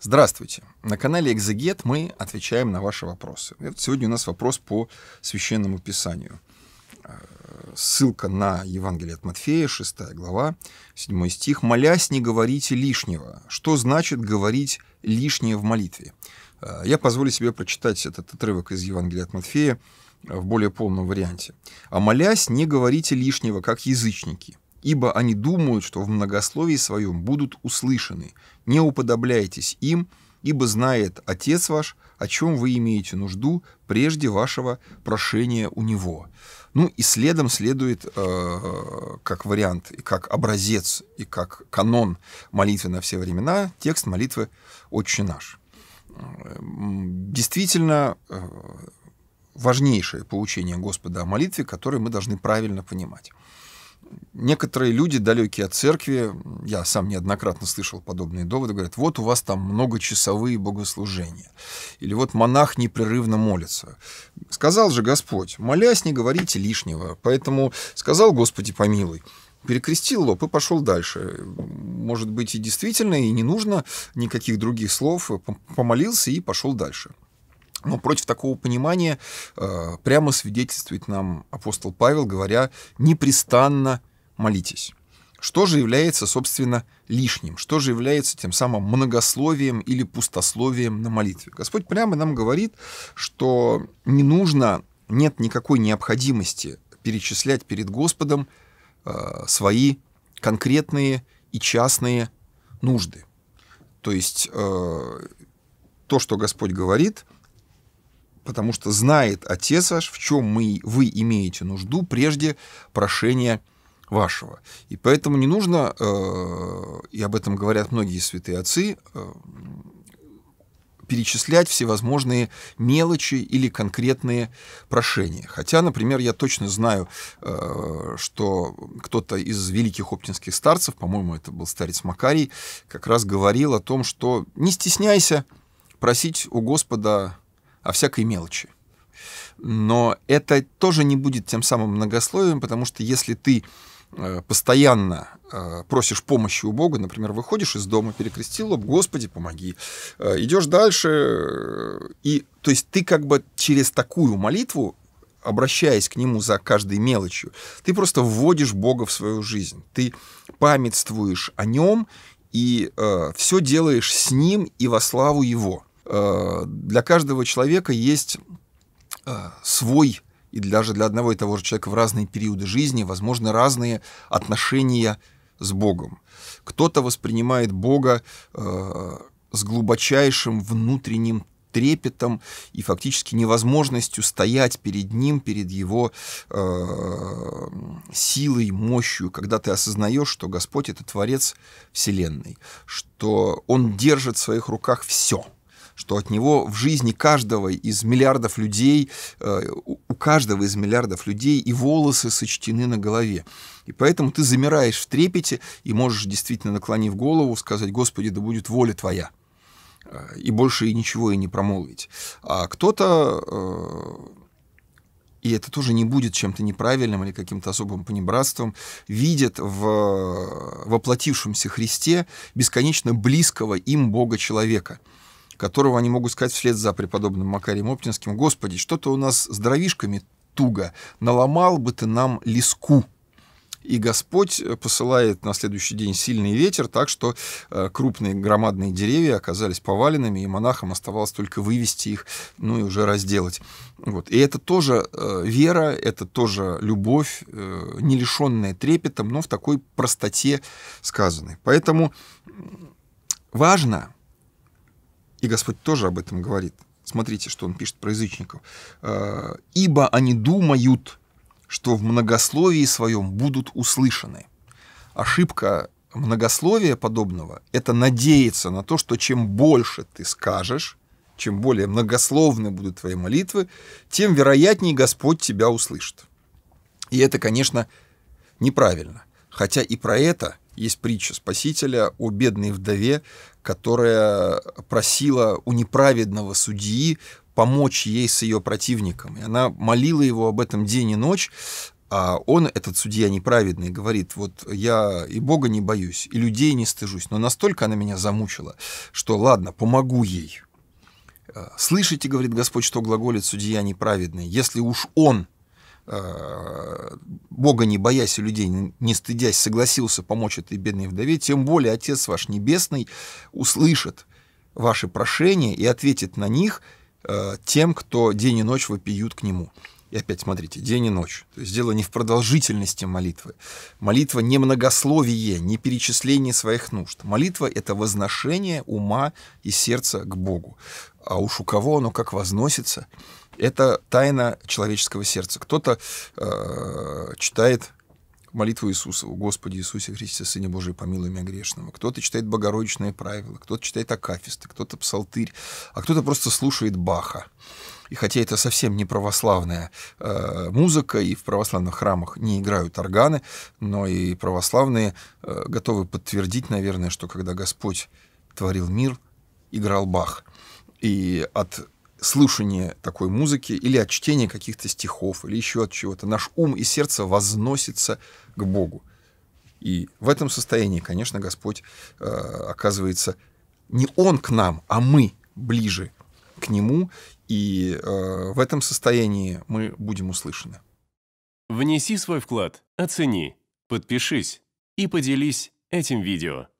Здравствуйте! На канале Экзегет мы отвечаем на ваши вопросы. И вот сегодня у нас вопрос по Священному Писанию. Э, ссылка на Евангелие от Матфея, 6 глава, 7 стих. «Молясь, не говорите лишнего». Что значит говорить лишнее в молитве? Э, я позволю себе прочитать этот отрывок из Евангелия от Матфея э, в более полном варианте. «А молясь, не говорите лишнего, как язычники» ибо они думают, что в многословии своем будут услышаны. Не уподобляйтесь им, ибо знает Отец ваш, о чем вы имеете нужду прежде вашего прошения у Него. Ну и следом следует э, как вариант, и как образец, и как канон молитвы на все времена текст молитвы «Отче наш». Действительно, э, важнейшее получение Господа о молитве, которое мы должны правильно понимать некоторые люди, далекие от церкви, я сам неоднократно слышал подобные доводы, говорят, вот у вас там многочасовые богослужения, или вот монах непрерывно молится. Сказал же Господь, молясь, не говорите лишнего, поэтому сказал Господи помилуй перекрестил лоб и пошел дальше. Может быть, и действительно, и не нужно никаких других слов, помолился и пошел дальше. Но против такого понимания э, прямо свидетельствует нам апостол Павел, говоря «непрестанно молитесь». Что же является, собственно, лишним? Что же является тем самым многословием или пустословием на молитве? Господь прямо нам говорит, что не нужно, нет никакой необходимости перечислять перед Господом э, свои конкретные и частные нужды. То есть э, то, что Господь говорит, потому что знает Отец ваш, в чем мы, вы имеете нужду прежде прошения вашего. И поэтому не нужно, э, и об этом говорят многие святые отцы, э, перечислять всевозможные мелочи или конкретные прошения. Хотя, например, я точно знаю, э, что кто-то из великих оптинских старцев, по-моему, это был старец Макарий, как раз говорил о том, что не стесняйся просить у Господа о всякой мелочи. Но это тоже не будет тем самым многословием, потому что если ты э, постоянно э, просишь помощи у Бога, например, выходишь из дома, перекрестил об, Господи, помоги, э, идешь дальше, и, то есть ты как бы через такую молитву обращаясь к нему за каждой мелочью, ты просто вводишь Бога в свою жизнь, ты памятствуешь о нем и э, все делаешь с ним и во славу его. Э, для каждого человека есть э, свой и даже для одного и того же человека в разные периоды жизни, возможно, разные отношения с Богом. Кто-то воспринимает Бога э, с глубочайшим внутренним трепетом и фактически невозможностью стоять перед ним, перед его э, силой, мощью, когда ты осознаешь, что Господь это Творец Вселенной, что Он держит в своих руках все – что от него в жизни каждого из миллиардов людей, э, у каждого из миллиардов людей и волосы сочтены на голове. И поэтому ты замираешь в трепете и можешь действительно, наклонив голову, сказать, «Господи, да будет воля Твоя» э, и больше и ничего и не промолвить. А кто-то э, и это тоже не будет чем-то неправильным или каким-то особым понебратством, видит в воплотившемся Христе бесконечно близкого им Бога-человека – которого они могут сказать вслед за преподобным Макарием Оптинским, «Господи, что-то у нас с дровишками туго, наломал бы ты нам леску». И Господь посылает на следующий день сильный ветер, так что э, крупные громадные деревья оказались поваленными, и монахам оставалось только вывести их, ну и уже разделать. Вот. И это тоже э, вера, это тоже любовь, э, не лишенная трепетом, но в такой простоте сказанной. Поэтому важно – и Господь тоже об этом говорит. Смотрите, что он пишет про язычников. «Э, «Ибо они думают, что в многословии своем будут услышаны». Ошибка многословия подобного – это надеяться на то, что чем больше ты скажешь, чем более многословны будут твои молитвы, тем вероятнее Господь тебя услышит. И это, конечно, неправильно. Хотя и про это – есть притча Спасителя о бедной вдове, которая просила у неправедного судьи помочь ей с ее противником. И она молила его об этом день и ночь, а он, этот судья неправедный, говорит, вот я и Бога не боюсь, и людей не стыжусь, но настолько она меня замучила, что ладно, помогу ей. Э, Слышите, говорит Господь, что глаголит судья неправедный, если уж он Э, Бога не боясь и людей не стыдясь, согласился помочь этой бедной вдове, тем более Отец ваш Небесный услышит ваши прошения и ответит на них э, тем, кто день и ночь вопиют к Нему. И опять смотрите, день и ночь. То есть дело не в продолжительности молитвы. Молитва не многословие, не перечисление своих нужд. Молитва — это возношение ума и сердца к Богу. А уж у кого оно как возносится — это тайна человеческого сердца. Кто-то э, читает молитву Иисусову, «Господи Иисусе Христе, Сыне Божий, помилуй меня грешного». Кто-то читает Богородичные правила. правило», кто-то читает акафисты, кто-то псалтырь, а кто-то просто слушает Баха. И хотя это совсем не православная э, музыка, и в православных храмах не играют органы, но и православные э, готовы подтвердить, наверное, что когда Господь творил мир, играл Бах. И от слышание такой музыки или от чтения каких-то стихов или еще от чего-то. Наш ум и сердце возносится к Богу. И в этом состоянии, конечно, Господь э, оказывается не Он к нам, а мы ближе к Нему, и э, в этом состоянии мы будем услышаны. Внеси свой вклад, оцени, подпишись и поделись этим видео.